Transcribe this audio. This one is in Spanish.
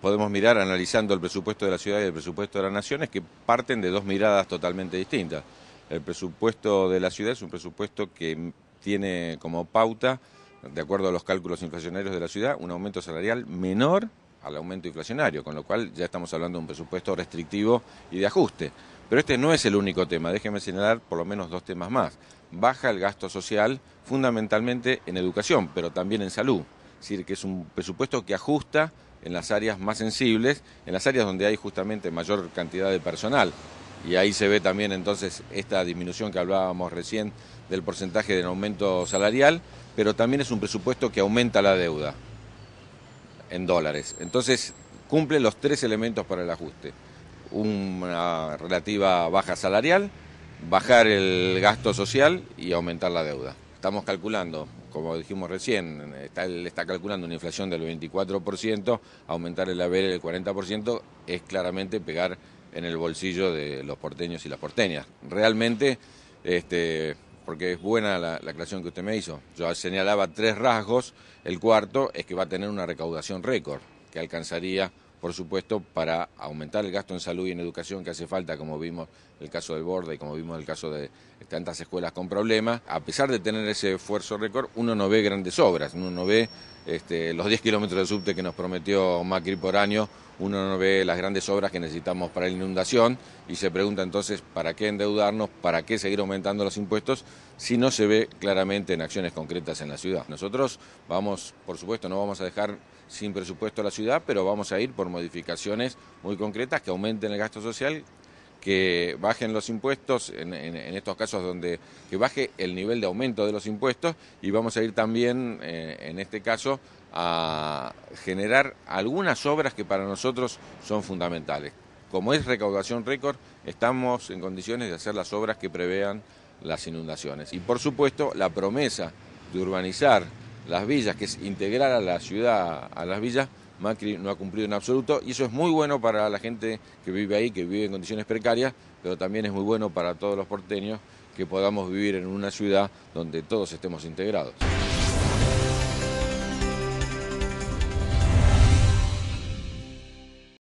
Podemos mirar analizando el presupuesto de la ciudad y el presupuesto de las naciones que parten de dos miradas totalmente distintas. El presupuesto de la ciudad es un presupuesto que tiene como pauta, de acuerdo a los cálculos inflacionarios de la ciudad, un aumento salarial menor al aumento inflacionario, con lo cual ya estamos hablando de un presupuesto restrictivo y de ajuste. Pero este no es el único tema, Déjenme señalar por lo menos dos temas más. Baja el gasto social fundamentalmente en educación, pero también en salud. Es decir, que es un presupuesto que ajusta en las áreas más sensibles, en las áreas donde hay justamente mayor cantidad de personal. Y ahí se ve también entonces esta disminución que hablábamos recién del porcentaje del aumento salarial, pero también es un presupuesto que aumenta la deuda en dólares. Entonces cumple los tres elementos para el ajuste. Una relativa baja salarial, bajar el gasto social y aumentar la deuda. Estamos calculando como dijimos recién, está, calculando una inflación del 24%, aumentar el haber del 40% es claramente pegar en el bolsillo de los porteños y las porteñas. Realmente, este, porque es buena la, la que usted me hizo, yo señalaba tres rasgos, el cuarto es que va a tener una recaudación récord que alcanzaría por supuesto, para aumentar el gasto en salud y en educación que hace falta, como vimos el caso del Borde y como vimos el caso de tantas escuelas con problemas, a pesar de tener ese esfuerzo récord, uno no ve grandes obras, uno no ve este, los 10 kilómetros de subte que nos prometió Macri por año uno no ve las grandes obras que necesitamos para la inundación y se pregunta entonces para qué endeudarnos, para qué seguir aumentando los impuestos si no se ve claramente en acciones concretas en la ciudad. Nosotros vamos, por supuesto, no vamos a dejar sin presupuesto a la ciudad, pero vamos a ir por modificaciones muy concretas que aumenten el gasto social, que bajen los impuestos, en, estos casos donde que baje el nivel de aumento de los impuestos y vamos a ir también, eh, en este caso, a generar algunas obras que para nosotros son fundamentales. Como es recaudación récord, estamos en condiciones de hacer las obras que prevean las inundaciones. Y por supuesto, la promesa de urbanizar las villas, que es integrar a la ciudad, a las villas, Macri no ha cumplido en absoluto y eso es muy bueno para la gente que vive ahí, que vive en condiciones precarias, pero también es muy bueno para todos los porteños que podamos vivir en una ciudad donde todos estemos integrados.